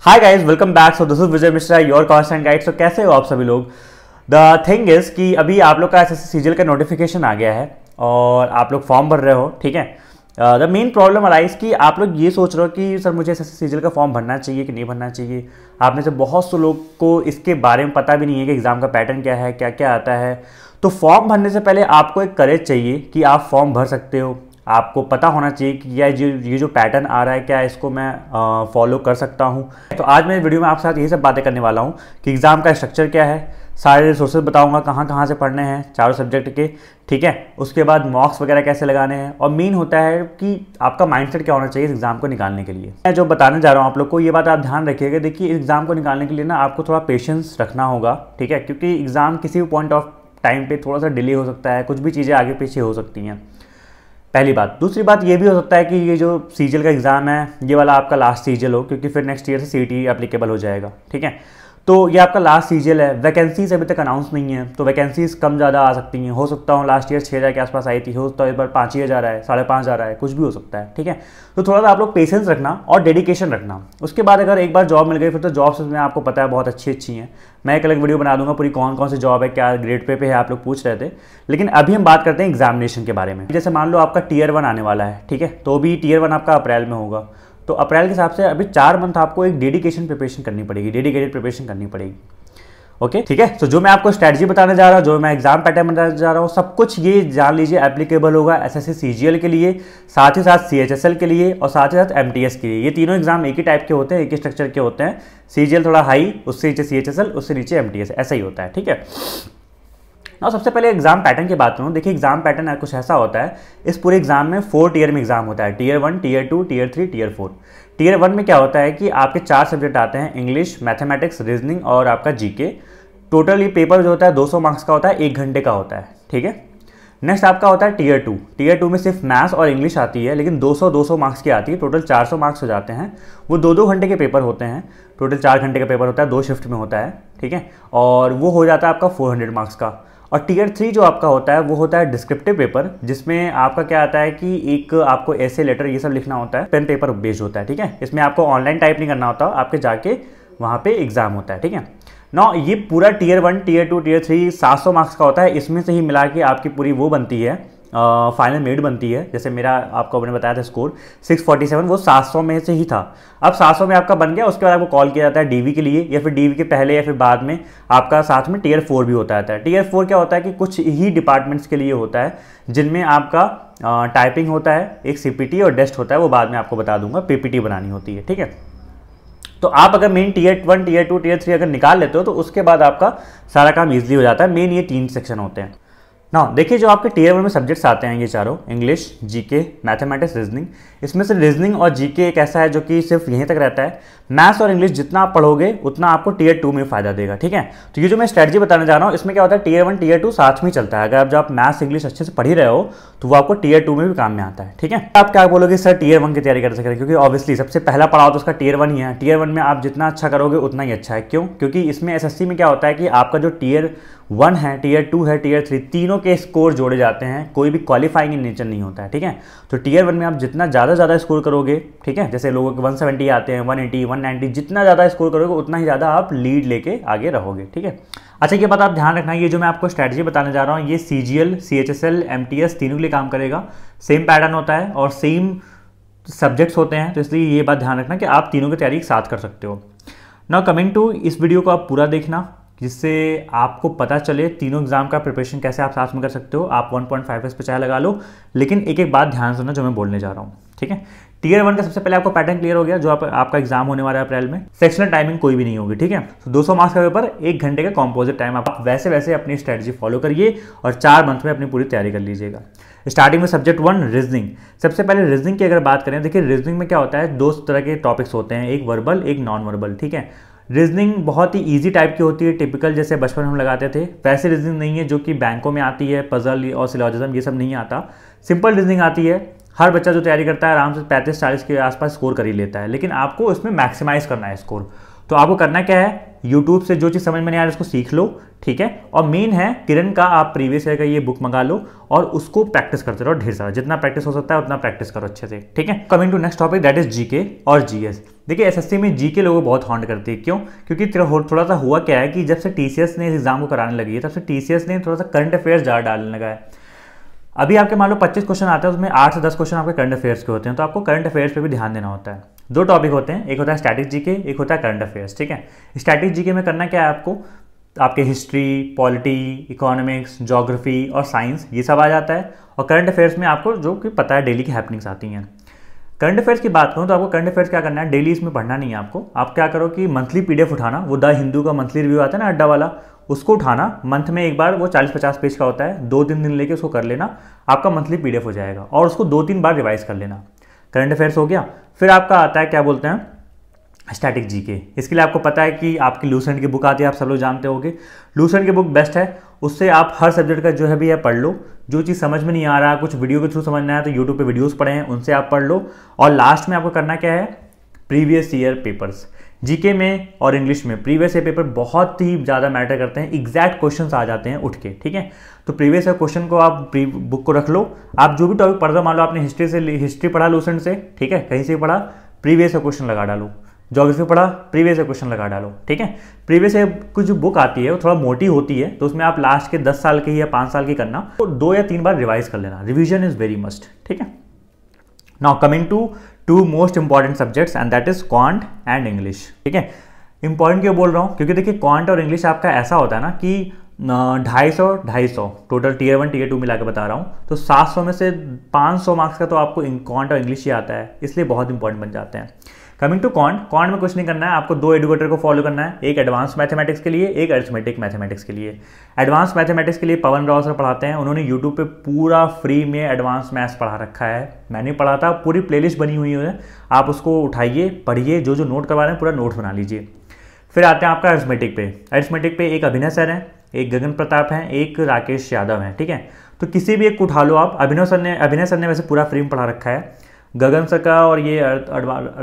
hi guys welcome back so this is Vijay Mishra your constant guide so कैसे हो आप सभी लोग द थिंग इज़ कि अभी आप लोग का एस एस का नोटिफिकेशन आ गया है और आप लोग फॉर्म भर रहे हो ठीक है द मेन प्रॉब्लम अराइज कि आप लोग ये सोच रहे हो कि सर मुझे एस एस का फॉर्म भरना चाहिए कि नहीं भरना चाहिए आप में से बहुत से लोग को इसके बारे में पता भी नहीं है कि एग्ज़ाम का पैटर्न क्या है क्या क्या आता है तो फॉर्म भरने से पहले आपको एक करेज चाहिए कि आप फॉर्म भर सकते हो आपको पता होना चाहिए कि यह जो ये जो पैटर्न आ रहा है क्या इसको मैं फॉलो कर सकता हूँ तो आज मैं वीडियो में आपके साथ यही सब बातें करने वाला हूँ कि एग्ज़ाम का स्ट्रक्चर क्या है सारे रिसोर्सेज बताऊँगा कहाँ कहाँ से पढ़ने हैं चारों सब्जेक्ट के ठीक है उसके बाद मॉक्स वगैरह कैसे लगाने हैं और मेन होता है कि आपका माइंड क्या होना चाहिए इस एग्ज़ाम को निकालने के लिए मैं जो बताने जा रहा हूँ आप लोग को ये बात आप ध्यान रखिएगा देखिए एग्ज़ाम को निकालने के लिए ना आपको थोड़ा पेशेंस रखना होगा ठीक है क्योंकि एग्ज़ाम किसी भी पॉइंट ऑफ टाइम पे थोड़ा सा डिले हो सकता है कुछ भी चीज़ें आगे पीछे हो सकती हैं पहली बात दूसरी बात ये भी हो सकता है कि ये जो सीजल का एग्ज़ाम है ये वाला आपका लास्ट सीजल हो क्योंकि फिर नेक्स्ट ईयर से सी टी एप्लीकेबल हो जाएगा ठीक है तो ये आपका लास्ट सीजल है वैकेंसीज अभी तक अनाउंस नहीं है तो वैकेंसीज कम ज़्यादा आ सकती हैं हो सकता हूँ लास्ट ईयर छः हज़ार के आसपास आई थी हो सकता है इस बार पाँच ही हज़ार आए साढ़े पाँच हज़ार आए कुछ भी हो सकता है ठीक है तो थोड़ा सा आप लोग पेशेंस रखना और डेडिकेशन रखना उसके बाद अगर एक बार जॉब मिल गई फिर तो जॉब्स में आपको पता है बहुत अच्छी अच्छी हैं मैं एक अलग वीडियो बना दूंगा पूरी कौन कौन सी जॉब है क्या ग्रेड पे पे है आप लोग पूछ रहे थे लेकिन अभी हम बात करते हैं एग्जामिनेशन के बारे में जैसे मान लो आपका टीयर वन आने वाला है ठीक है तो भी टीयर वन आपका अप्रैल में होगा तो अप्रैल के हिसाब से अभी चार मंथ आपको एक डेडिकेशन प्रिपरेशन करनी पड़ेगी डेडिकेटेड प्रिपरेशन करनी पड़ेगी ओके ठीक है सो जो मैं आपको स्ट्रैटेजी बताने जा रहा हूँ जो मैं एग्जाम पैटर्न बताने जा रहा हूँ सब कुछ ये जान लीजिए एप्लीकेबल होगा एस एस के लिए साथ ही साथ सीएचएसएल के लिए और साथ ही साथ एम के लिए ये तीनों एग्जाम एक ही टाइप के होते हैं एक ही स्ट्रक्चर के होते हैं सी थोड़ा हाई उससे नीचे सी उससे नीचे एम ऐसा ही होता है ठीक है ना सबसे पहले एग्जाम पैटर्न की बात करूँ देखिए एग्जाम पैटर्न कुछ ऐसा होता है इस पूरे एग्जाम में फोर टीयर में एग्जाम होता है tier one tier two tier three tier four tier one में क्या होता है कि आपके चार सब्जेक्ट आते हैं इंग्लिश मैथमेटिक्स रीजनिंग और आपका जीके टोटल ये पेपर जो होता है 200 मार्क्स का होता है एक घंटे का होता है ठीक है नेक्स्ट आपका होता है टीयर टू टीयर टू में सिर्फ मैथ्स और इंग्लिश आती है लेकिन 200 200 मार्क्स की आती है टोटल 400 मार्क्स हो जाते हैं वो दो दो घंटे के पेपर होते हैं टोटल चार घंटे का पेपर होता है दो शिफ्ट में होता है ठीक है और वो हो जाता है आपका 400 मार्क्स का और टीयर थ्री जो आपका होता है वो होता है डिस्क्रिप्टिव पेपर जिसमें आपका क्या आता है कि एक आपको ऐसे लेटर ये सब लिखना होता है पेन पेपर बेस्ड होता है ठीक है इसमें आपको ऑनलाइन टाइप नहीं करना होता आपके जाके वहाँ पे एग्जाम होता है ठीक है नौ ये पूरा tier one tier two tier three सात सौ मार्क्स का होता है इसमें से ही मिला के आपकी पूरी वो बनती है फाइनल मेड बनती है जैसे मेरा आपको मैंने बताया था स्कोर 647 वो 700 में से ही था अब 700 में आपका बन गया उसके बाद आपको कॉल किया जाता है डीवी के लिए या फिर डीवी के पहले या फिर बाद में आपका साथ में टीयर फोर भी होता रहता है टीयर फोर क्या होता है कि कुछ ही डिपार्टमेंट्स के लिए होता है जिनमें आपका आ, टाइपिंग होता है एक सी और डेस्ट होता है वो बाद में आपको बता दूंगा पीपीटी बनानी होती है ठीक है तो आप अगर main tier one tier two tier three अगर निकाल लेते हो तो उसके बाद आपका सारा काम इजी हो जाता है मेन ये तीन सेक्शन होते हैं ना देखिए जो आपके टीयर वन में सब्जेक्ट्स आते हैं ये चारों इंग्लिश जीके मैथमेटिक्स रीजनिंग इसमें से रीजनिंग और जीके एक ऐसा है जो कि सिर्फ यहीं तक रहता है मैथ्स और इंग्लिश जितना आप पढ़ोगे उतना आपको टीयर टू में फायदा देगा ठीक है तो ये जो मैं स्ट्रेटजी बताने जा रहा हूँ इसमें क्या होता है टीयर वन टीयर टू साथ में चलता है अगर आप जब आप मैथ्स इंग्लिश अच्छे से पढ़ी रहे हो तो वो आपको टीयर टू में भी काम में आता है ठीक है आप क्या बोलोगे सर टीयर वन की तैयारी कर सकते हैं क्योंकि ऑब्वियसली सबसे पहला पढ़ाओ तो उसका टीयर वन ही है टीयर वन में आप जितना अच्छा करोगे उतना ही अच्छा है क्यों क्योंकि इसमें एस में क्या होता है कि आपका जो टीयर वन है टीयर टू है टीयर थ्री तीनों तीनों के स्कोर जोड़े जाते हैं कोई भी क्वालिफाइंग इन नेचर नहीं होता है ठीक है तो टीयर वन में आप जितना ज़्यादा ज़्यादा स्कोर करोगे ठीक है जैसे लोगों के 170 आते हैं 180 190 जितना ज़्यादा स्कोर करोगे उतना ही ज़्यादा आप लीड लेके आगे रहोगे ठीक है अच्छा ये बात आप ध्यान रखना ये जो मैं आपको स्ट्रैटेजी बताने जा रहा हूँ ये C G L C H S L M T S तीनों के लिए काम करेगा सेम पैटर्न होता है और सेम सब्जेक्ट्स होते हैं तो इसलिए ये बात ध्यान रखना कि आप तीनों की तैयारी एक साथ कर सकते हो नाउ कमिंग टू इस वीडियो को आप पूरा देखना जिससे आपको पता चले तीनों एग्ज़ाम का प्रिपरेशन कैसे आप साथ में कर सकते हो आप 1.5 पॉइंट फाइव पे चाहे लगा लो लेकिन एक एक बात ध्यान सुनना जो मैं बोलने जा रहा हूँ ठीक है टीयर वन का सबसे पहले आपको पैटर्न क्लियर हो गया जो आप, आपका एग्जाम होने वाला है अप्रैल में सेक्शनल टाइमिंग कोई भी नहीं होगी ठीक है तो दो मार्क्स का पेपर एक घंटे का कॉम्पोजिट टाइम आप वैसे वैसे अपनी स्ट्रैटेजी फॉलो करिए और चार मंथ में अपनी पूरी तैयारी कर लीजिएगा स्टार्टिंग में सब्जेक्ट वन रीजनिंग सबसे पहले रीजनिंग की अगर बात करें देखिए रीजनिंग में क्या होता है दो तरह के टॉपिक्स होते हैं एक वर्बल एक नॉन वर्बल ठीक है रीजनिंग बहुत ही ईजी टाइप की होती है टिपिकल जैसे बचपन हम लगाते थे वैसे रीजनिंग नहीं है जो कि बैंकों में आती है पजल और सिलॉजिज्म ये सब नहीं आता सिंपल रीजनिंग आती है हर बच्चा जो तैयारी करता है आराम से पैंतीस चालीस के आसपास स्कोर कर ही लेता है लेकिन आपको उसमें मैक्सिमाइज करना है स्कोर तो आपको करना क्या है यूट्यूब से जो चीज़ समझ में नहीं आ रही उसको सीख लो ठीक है और मेन है किरण का आप प्रीवियस ईयर का ये बुक मंगा लो और उसको प्रैक्टिस करते रहो ढेर सारा जितना प्रैक्टिस हो सकता है उतना प्रैक्टिस करो अच्छे से ठीक है coming to next topic that is GK और जीएस देखिए एसएससी में जीके लोगों को बहुत हॉन्ड करती है क्यों क्योंकि थोड़ा सा हुआ क्या है कि जब से टीसीएस ने इस एग्जाम को कराने लगी है तब से टीसीएस ने थोड़ा सा करंट अफेयर्स ज़्यादा डालने लगा है अभी आपके मान लो पच्चीस क्वेश्चन आते हैं उसमें आठ से दस क्वेश्चन आपके करंट अफेयर्स के होते हैं तो आपको करंट अफेयर्स पर भी ध्यान देना होता है दो टॉपिक होते हैं एक होता है स्टैटिक जीके एक होता है करंट अफेयर्स ठीक है स्टैटिक जीके में करना क्या है आपको आपके हिस्ट्री पॉलिटी इकोनॉमिक्स जोग्राफी और साइंस ये सब आ जाता है और करंट अफेयर्स में आपको जो कि पता है डेली की हैपनिंग्स आती हैं करंट अफेयर्स की बात करूँ तो आपको करंट अफेयर्स क्या करना है डेली इसमें पढ़ना नहीं है आपको आप क्या करो कि मंथली पी उठाना वो द हिंदू का मंथली रिव्यू आता है ना अड्डा वाला उसको उठाना मंथ में एक बार वो 40-50 पेज का होता है दो तीन दिन लेके उसको कर लेना आपका मंथली पीडीएफ हो जाएगा और उसको दो तीन बार रिवाइज कर लेना करंट अफेयर्स हो गया फिर आपका आता है क्या बोलते हैं स्टैटिक जीके के इसके लिए आपको पता है कि आपकी लूसेंट की बुक आती है आप सब लोग जानते होगे लूसेंट की बुक बेस्ट है उससे आप हर सब्जेक्ट का जो है भी है पढ़ लो जो चीज़ समझ में नहीं आ रहा कुछ वीडियो के थ्रू समझ में आया तो यूट्यूब पे वीडियोस पढ़े हैं उनसे आप पढ़ लो और लास्ट में आपको करना क्या है प्रीवियस ईयर पेपर्स जीके में और इंग्लिश में प्रीवियस ईयर पेपर बहुत ही ज़्यादा मैटर करते हैं एग्जैक्ट क्वेश्चन आ जाते हैं उठ के ठीक है तो प्रीवियस ईयर क्वेश्चन को आप प्री बुक को रख लो आप जो भी टॉपिक पढ़ रहे हो मान लो आपने हिस्ट्री से हिस्ट्री पढ़ा लूसेंट से ठीक है कहीं से पढ़ा प्रीवियस ईयर क्वेश्चन लगा डालो ज्योग्राफी पढ़ा प्रीवियस क्वेश्चन लगा डालो ठीक है प्रीवियस कुछ जो बुक आती है वो थोड़ा मोटी होती है तो उसमें आप लास्ट के दस साल की या पांच साल की करना तो दो या तीन बार रिवाइज कर लेना रिविजन इज वेरी मस्ट ठीक है now coming to to most important subjects and that is quant and English ठीक है इंपॉर्टेंट क्यों बोल रहा हूँ क्योंकि देखिए क्वांट और इंग्लिश आपका ऐसा होता है ना कि ढाई सौ ढाई सौ total tier one tier two मिला के बता रहा हूँ तो सात सौ में से पाँच सौ मार्क्स का तो आपको क्वांट और इंग्लिश ही आता है इसलिए बहुत इंपॉर्टेंट बन जाते हैं कमिंग टू कॉन्ट कॉन्ट में कुछ नहीं करना है आपको दो एडुकेटर को फॉलो करना है एक एडवांस मैथमेटिक्स के लिए एक अर्थमेटिक मैथमेटिक्स के लिए एडवांस मैथमेटिक्स के लिए पवन राव सर पढ़ाते हैं उन्होंने यूट्यूब पे पूरा फ्री में एडवांस मैथ्स पढ़ा रखा है मैंने पढ़ा था पूरी प्लेलिस्ट बनी हुई है आप उसको उठाइए पढ़िए जो जो नोट करवा रहे हैं पूरा नोट बना लीजिए फिर आते हैं आपका अर्थमेटिक पे अर्थमेटिक पे एक अभिनय सर हैं एक गगन प्रताप हैं एक राकेश यादव हैं ठीक है तो किसी भी एक उठा लो आप अभिनव सर ने अभिनय सर ने वैसे पूरा फ्रेम पढ़ा रखा है गगन सर का और ये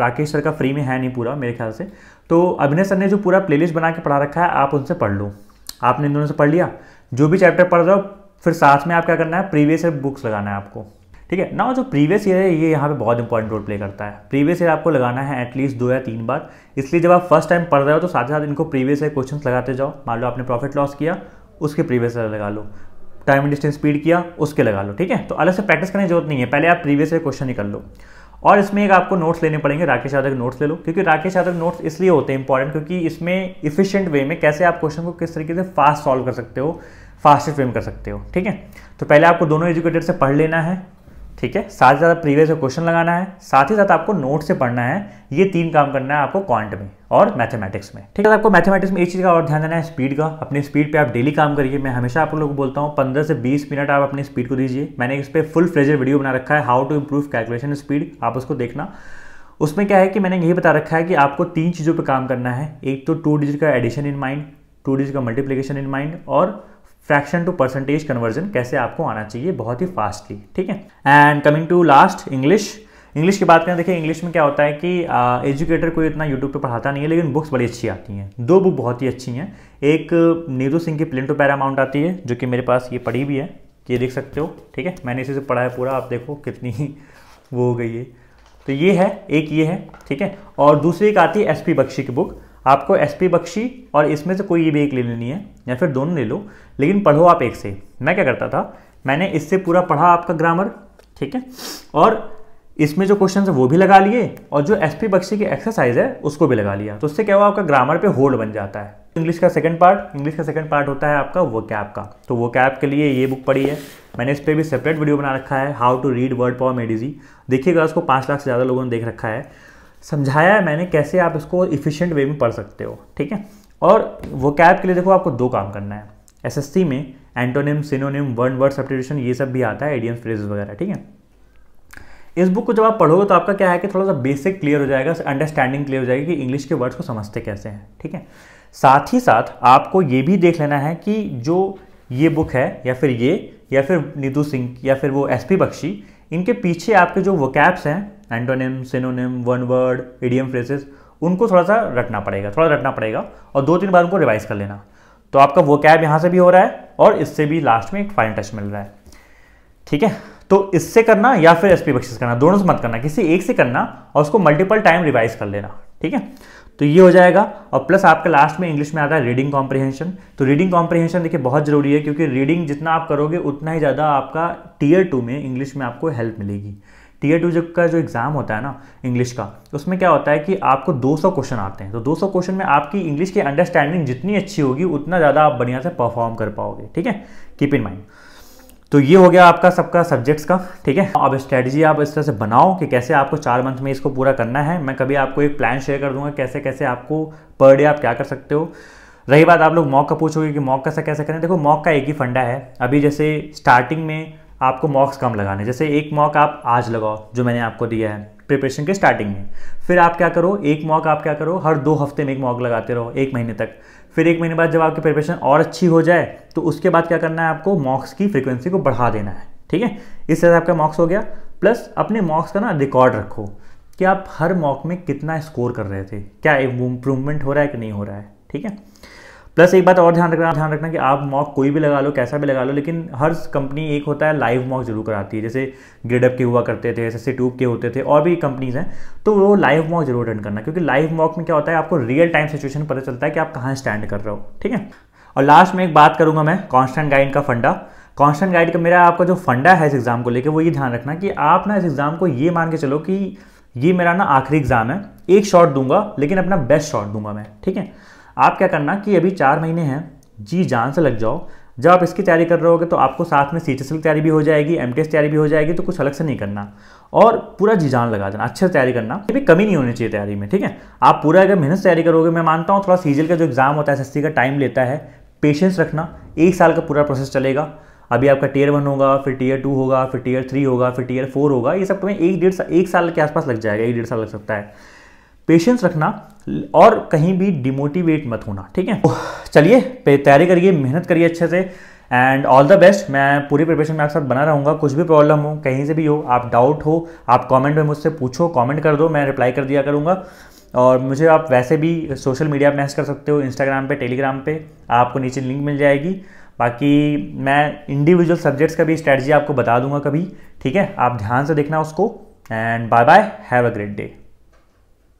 राकेश सर का फ्री में है नहीं पूरा मेरे ख्याल से तो अभिनय सर ने जो पूरा प्लेलिस्ट बना के पढ़ा रखा है आप उनसे पढ़ लो आपने इन दोनों से पढ़ लिया जो भी चैप्टर पढ़ रहे हो फिर साथ में आप क्या करना है प्रीवियस ईयर बुक्स लगाना है आपको ठीक है ना जो प्रीवियस ईयर है ये यहाँ पे बहुत इंपॉर्टेंट रोल प्ले करता है प्रीवियस ईयर आपको लगाना है एटलीस्ट दो या तीन बार इसलिए जब आप फर्स्ट टाइम पढ़ रहे हो तो साथ ही साथ इनको प्रीवियस ईयर क्वेश्चन लगाते जाओ मान लो आपने प्रॉफिट लॉस किया उसके प्रीवियस ईयर लगा लो टाइम डिस्टेंस स्पीड किया उसके लगा लो ठीक है तो अलग से प्रैक्टिस करने की जरूरत नहीं है पहले आप प्रीवियस ईयर क्वेश्चन निकल लो और इसमें एक आपको नोट्स लेने पड़ेंगे राकेश यादव के नोट्स ले लो क्योंकि राकेश यादव नोट्स इसलिए होते हैं इंपॉर्टेंट क्योंकि इसमें इफिशियंट वे में कैसे आप क्वेश्चन को किस तरीके से फास्ट सॉल्व कर सकते हो फास्टेस्ट वे में कर सकते हो ठीक है तो पहले आपको दोनों एजुकेटर से पढ़ लेना है ठीक है साथ ही साथ प्रीवियस क्वेश्चन लगाना है साथ ही साथ आपको नोट से पढ़ना है ये तीन काम करना है आपको क्वांट में और मैथमेटिक्स में ठीक है तो आपको मैथमेटिक्स में एक चीज़ का और ध्यान देना है स्पीड का अपनी स्पीड पे आप डेली काम करिए मैं हमेशा आप लोगों को बोलता हूँ पंद्रह से बीस मिनट आप अपनी स्पीड को दीजिए मैंने इस पर फुल फ्लेजर वीडियो बना रखा है how to improve calculation speed आप उसको देखना उसमें क्या है कि मैंने यही बता रखा है कि आपको तीन चीज़ों पर काम करना है एक तो टू डिजिट का addition in mind two digit का मल्टीप्लीकेशन इन माइंड और फ्रैक्शन टू परसेंटेज कन्वर्जन कैसे आपको आना चाहिए बहुत ही फास्टली ठीक है and coming to last English English की बात करें देखिए इंग्लिश में क्या होता है कि एजुकेटर कोई इतना यूट्यूब पे पढ़ाता नहीं है लेकिन बुक्स बड़ी अच्छी आती हैं दो बुक बहुत ही अच्छी हैं एक नीरू सिंह की प्लेन टू पैरामाउंट आती है जो कि मेरे पास ये पढ़ी भी है ये देख सकते हो ठीक है मैंने इसी से पढ़ा है पूरा आप देखो कितनी वो हो गई है तो ये है एक ये है ठीक है और दूसरी एक आती है एस पी बख्शी की बुक आपको एस पी बख्शी और इसमें से कोई भी एक ले लेनी है या फिर दोनों ले लो लेकिन पढ़ो आप एक से मैं क्या करता था मैंने इससे पूरा पढ़ा आपका ग्रामर ठीक है और इसमें जो क्वेश्चन है वो भी लगा लिए और जो एस पी बख्शी की एक्सरसाइज है उसको भी लगा लिया तो उससे क्या हुआ आपका ग्रामर पे होल्ड बन जाता है इंग्लिश का सेकंड पार्ट इंग्लिश का सेकंड पार्ट होता है आपका वो कैप का तो वो कैप के लिए ये बुक पढ़ी है मैंने इस पर भी सेपरेट वीडियो बना रखा है how to read word for मेडिजी देखिएगा उसको पाँच लाख से ज़्यादा लोगों ने देख रखा है समझाया है मैंने कैसे आप इसको इफ़िशियंट वे में पढ़ सकते हो ठीक है और वो कैब के लिए देखो आपको दो काम करना है एसएससी में antonym synonym word word substitution ये सब भी आता है एडियम फ्रेजेस वगैरह ठीक है इस बुक को जब आप पढ़ोगे तो आपका क्या है कि थोड़ा सा बेसिक क्लियर हो जाएगा अंडरस्टैंडिंग क्लियर हो जाएगी कि इंग्लिश के वर्ड्स को समझते कैसे हैं ठीक है साथ ही साथ आपको ये भी देख लेना है कि जो ये बुक है या फिर ये या फिर नीतू सिंह या फिर वो एस पी बख्शी इनके पीछे आपके जो वो हैं antonym synonym one word idiom phrases उनको थोड़ा सा रटना पड़ेगा थोड़ा रटना पड़ेगा और दो तीन बार उनको रिवाइज कर लेना तो आपका वो कैब यहाँ से भी हो रहा है और इससे भी लास्ट में एक फाइन टच मिल रहा है ठीक है तो इससे करना या फिर एसपी पी करना दोनों से मत करना किसी एक से करना और उसको मल्टीपल टाइम रिवाइज कर लेना ठीक है तो ये हो जाएगा और प्लस आपके लास्ट में इंग्लिश में आता है रीडिंग कॉम्प्रिहेंशन तो रीडिंग कॉम्प्रिहेंशन देखिए बहुत ज़रूरी है क्योंकि रीडिंग जितना आप करोगे उतना ही ज़्यादा आपका टीयर टू में इंग्लिश में आपको हेल्प मिलेगी टीयर टू का जो एग्ज़ाम होता है ना इंग्लिश का उसमें क्या होता है कि आपको 200 क्वेश्चन आते हैं तो 200 क्वेश्चन में आपकी इंग्लिश की अंडरस्टैंडिंग जितनी अच्छी होगी उतना ज़्यादा आप बढ़िया से परफॉर्म कर पाओगे ठीक है कीप इन माइंड तो ये हो गया आपका सबका सब्जेक्ट्स का ठीक है अब स्ट्रेटजी आप इस तरह से बनाओ कि कैसे आपको चार मंथ में इसको पूरा करना है मैं कभी आपको एक प्लान शेयर कर दूंगा कैसे कैसे आपको पर डे आप क्या कर सकते हो रही बात आप लोग मॉक का पूछोगे कि मॉक कैसे कैसे करें देखो मॉक का एक ही फंडा है अभी जैसे स्टार्टिंग में आपको मॉक्स कम लगाने जैसे एक मॉक आप आज लगाओ जो मैंने आपको दिया है प्रिपरेशन के स्टार्टिंग में फिर आप क्या करो एक मॉक आप क्या करो हर दो हफ्ते में एक मॉक लगाते रहो एक महीने तक फिर एक महीने बाद जब आपकी प्रिपरेशन और अच्छी हो जाए तो उसके बाद क्या करना है आपको मॉक्स की फ्रिक्वेंसी को बढ़ा देना है ठीक है इस तरह आपका मॉक्स हो गया प्लस अपने मॉक्स का ना रिकॉर्ड रखो कि आप हर मॉक में कितना स्कोर कर रहे थे क्या इम्प्रूवमेंट हो रहा है कि नहीं हो रहा है ठीक है प्लस एक बात और ध्यान रखना ध्यान रखना कि आप मॉक कोई भी लगा लो कैसा भी लगा लो लेकिन हर कंपनी एक होता है लाइव मॉक जरूर कराती है जैसे ग्रेडअप के हुआ करते थे जैसे सी ट्यूब के होते थे और भी कंपनीज हैं तो वो लाइव मॉक जरूर अटेंड करना क्योंकि लाइव मॉक में क्या होता है आपको रियल टाइम सिचुएशन पता चलता है कि आप कहाँ स्टैंड कर रहे हो ठीक है और लास्ट में एक बात करूँगा मैं कॉन्स्टेंट गाइड का फंडा कॉन्स्टेंट गाइड का मेरा आपका जो फंडा है इस एग्ज़ाम को लेकर वो ये ध्यान रखना कि आप ना इस एग्ज़ाम को ये मान के चलो कि ये मेरा ना आखिरी एग्ज़ाम है एक शॉट दूंगा लेकिन अपना बेस्ट शॉट दूंगा मैं ठीक है आप क्या करना कि अभी चार महीने हैं जी जान से लग जाओ जब आप इसकी तैयारी कर रहे होगे तो आपको साथ में सी की तैयारी भी हो जाएगी एम तैयारी भी हो जाएगी तो कुछ अलग से नहीं करना और पूरा जी जान लगा देना अच्छे से तैयारी करना कभी कमी नहीं होनी चाहिए तैयारी में ठीक है आप पूरा अगर मेहनत तैयारी करोगे मैं मानता हूँ थोड़ा सीजल का जो एग्ज़ाम होता है एस का टाइम लेता है पेशेंस रखना एक साल का पूरा प्रोसेस चलेगा अभी आपका टीयर वन होगा फिर टीयर टू होगा फिर टीयर थ्री होगा फिर टीयर फोर होगा ये सब तुम्हें एक डेढ़ साल एक साल के आसपास लग जाएगा एक डेढ़ साल लग सकता है पेशेंस रखना और कहीं भी डिमोटिवेट मत होना ठीक है चलिए तैयारी करिए मेहनत करिए अच्छे से एंड ऑल द बेस्ट मैं पूरी प्रिपरेशन में आपके साथ बना रहूँगा कुछ भी प्रॉब्लम हो कहीं से भी हो आप डाउट हो आप कमेंट में मुझसे पूछो कमेंट कर दो मैं रिप्लाई कर दिया करूँगा और मुझे आप वैसे भी सोशल मीडिया मैसेज कर सकते हो इंस्टाग्राम पे टेलीग्राम पे आपको नीचे लिंक मिल जाएगी बाकी मैं इंडिविजुअल सब्जेक्ट्स का भी स्ट्रैटी आपको बता दूंगा कभी ठीक है आप ध्यान से देखना उसको and bye bye have a great day